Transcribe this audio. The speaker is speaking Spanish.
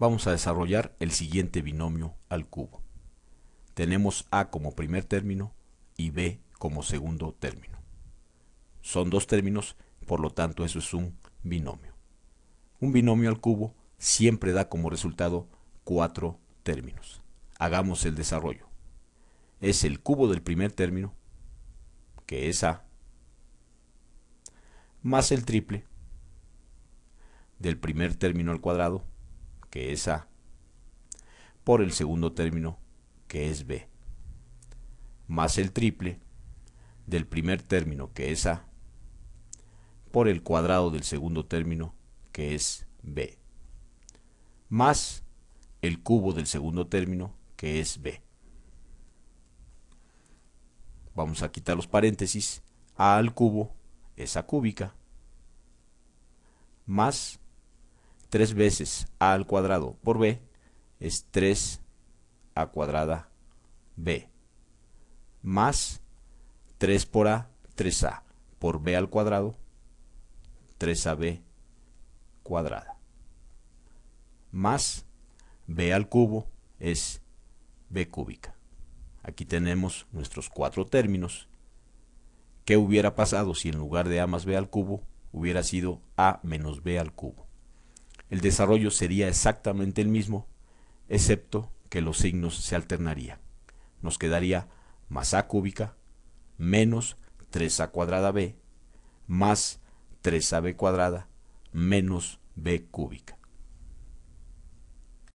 vamos a desarrollar el siguiente binomio al cubo. Tenemos A como primer término y B como segundo término. Son dos términos, por lo tanto eso es un binomio. Un binomio al cubo siempre da como resultado cuatro términos. Hagamos el desarrollo. Es el cubo del primer término, que es A, más el triple del primer término al cuadrado, que es A, por el segundo término, que es B, más el triple del primer término, que es A, por el cuadrado del segundo término, que es B, más el cubo del segundo término, que es B. Vamos a quitar los paréntesis. A al cubo, esa cúbica, más 3 veces a al cuadrado por b es 3 a cuadrada b más 3 por a 3a por b al cuadrado 3ab cuadrada más b al cubo es b cúbica. Aquí tenemos nuestros cuatro términos. ¿Qué hubiera pasado si en lugar de a más b al cubo hubiera sido a menos b al cubo? el desarrollo sería exactamente el mismo, excepto que los signos se alternarían. Nos quedaría más a cúbica menos 3a cuadrada b más 3ab cuadrada menos b cúbica.